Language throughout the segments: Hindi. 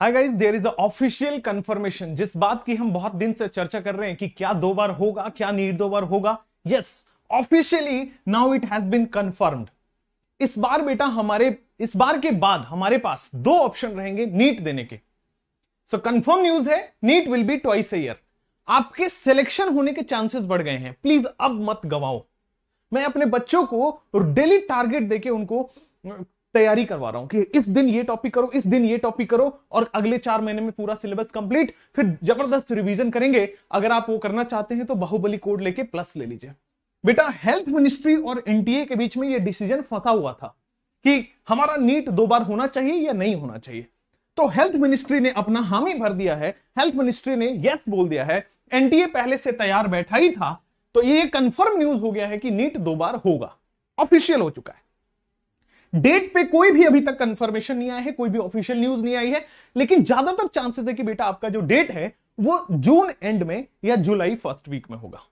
hi guys there is official confirmation जिस बात की हम बहुत दिन से चर्चा कर रहे हैं कि क्या दो बार होगा क्या नीट दो बार होगा yes officially now it has been confirmed इस बार बेटा हमारे इस बार के बाद हमारे पास दो ऑप्शन रहेंगे नीट देने के सो कंफर्म न्यूज है NEET will be twice a year आपके सिलेक्शन होने के चांसेस बढ़ गए हैं प्लीज अब मत गवाओ मैं अपने बच्चों को डेली टारगेट देके उनको तैयारी करवा रहा हूं कि इस दिन ये टॉपिक करो इस दिन ये टॉपिक करो और अगले चार महीने में पूरा सिलेबस कंप्लीट फिर जबरदस्त रिवीजन करेंगे अगर आप वो करना चाहते हैं तो बाहुबली कोड लेके प्लस ले लीजिए बेटा हेल्थ मिनिस्ट्री और एनटीए के बीच में ये डिसीजन फंसा हुआ था कि हमारा नीट दो बार होना चाहिए या नहीं होना चाहिए तो हेल्थ मिनिस्ट्री ने अपना हामी भर दिया है हेल्थ मिनिस्ट्री ने यस बोल दिया है एनटीए पहले से तैयार बैठा ही था तो ये कंफर्म न्यूज हो गया है कि नीट दो बार होगा ऑफिशियल हो चुका है डेट पे कोई भी अभी तक कंफर्मेशन नहीं आया है कोई भी ऑफिशियल न्यूज नहीं आई है लेकिन ज्यादातर चांसेस है कि बेटा आपका जो डेट है वो जून एंड में या जुलाई फर्स्ट वीक में होगा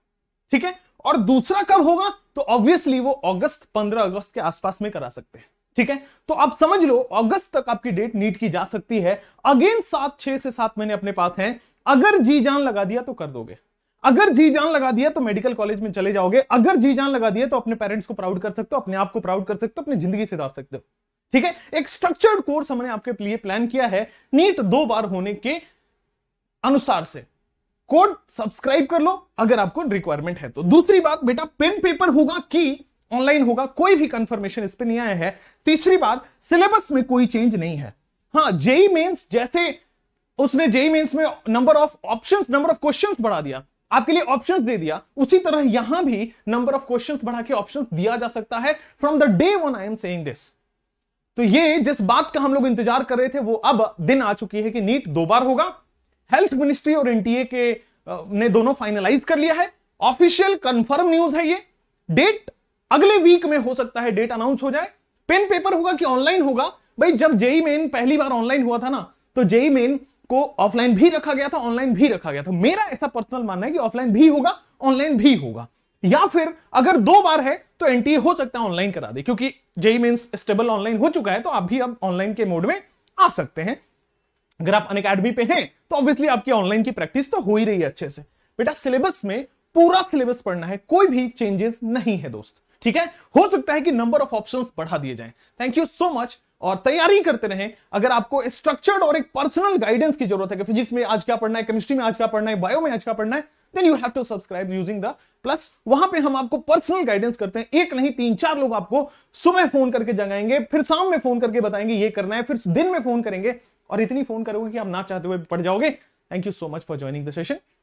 ठीक है और दूसरा कब होगा तो ऑब्वियसली वो अगस्त पंद्रह अगस्त के आसपास में करा सकते हैं ठीक है तो आप समझ लो अगस्त तक आपकी डेट नीट की जा सकती है अगेन सात छह से सात महीने अपने पास हैं अगर जी जान लगा दिया तो कर दोगे अगर जी जान लगा दिया तो मेडिकल कॉलेज में चले जाओगे अगर जी जान लगा दिया तो अपने पेरेंट्स को प्राउड कर सकते हो अपने आप को प्राउड कर सकते हो अपनी जिंदगी सुधार सकते हो ठीक है एक स्ट्रक्चर्ड कोर्स हमने आपके लिए प्लान किया है नीट दो बार होने के अनुसार से कोड सब्सक्राइब कर लो अगर आपको रिक्वायरमेंट है तो दूसरी बात बेटा पेन पेपर होगा कि ऑनलाइन होगा कोई भी कंफर्मेशन इस पर नहीं आया है तीसरी बात सिलेबस में कोई चेंज नहीं है हाँ जेई मेंस e जैसे उसने जेई मेंस e में number of options number of questions बढ़ा दिया आपके लिए ऑप्शंस दे दिया उसी तरह यहां भी नंबर ऑफ क्वेश्चंस बढ़ा के ऑप्शन दिया जा सकता है from the day one I am saying this तो ये जिस बात का हम लोग इंतजार कर रहे थे वो अब दिन आ चुकी है कि नीट दो बार होगा हेल्थ मिनिस्ट्री और एनटीए के ने दोनों फाइनलाइज कर लिया है ऑफिशियल कंफर्म न्यूज है ये डेट अगले वीक में हो सकता है डेट अनाउंस हो जाए पेन पेपर होगा कि ऑनलाइन होगा भाई जब जेई मेन e पहली बार ऑनलाइन हुआ था ना तो जेई मेन e को ऑफलाइन भी रखा गया था ऑनलाइन भी रखा गया था मेरा ऐसा पर्सनल मानना है कि ऑफलाइन भी होगा ऑनलाइन भी होगा या फिर अगर दो बार है तो एनटीए हो सकता है ऑनलाइन करा दे क्योंकि जेई मीन स्टेबल ऑनलाइन हो चुका है तो आप भी अब ऑनलाइन के मोड में आ सकते हैं अगर आप अन अकेडमी पे हैं तो ऑब्वियसली आपकी ऑनलाइन की प्रैक्टिस तो हो ही रही है अच्छे से बेटा सिलेबस में पूरा सिलेबस पढ़ना है कोई भी चेंजेस नहीं है दोस्त ठीक है हो सकता है कि नंबर ऑफ ऑप्शन बढ़ा दिए जाए थैंक यू सो मच और तैयारी करते रहें अगर आपको स्ट्रक्चर्ड और एक पर्सनल गाइडेंस की जरूरत है कि फिजिक्स में आज क्या पढ़ना है केमिस्ट्री में आज क्या पढ़ना है बायो में आज क्या पढ़ना है then you have to subscribe using the plus वहां पे हम आपको पर्सनल गाइडेंस करते हैं एक नहीं तीन चार लोग आपको सुबह फोन करके जगाएंगे फिर शाम में फोन करके बताएंगे ये करना है फिर दिन में फोन करेंगे और इतनी फोन करोगे कि आप ना चाहते हुए पढ़ जाओगे thank you so much for joining the session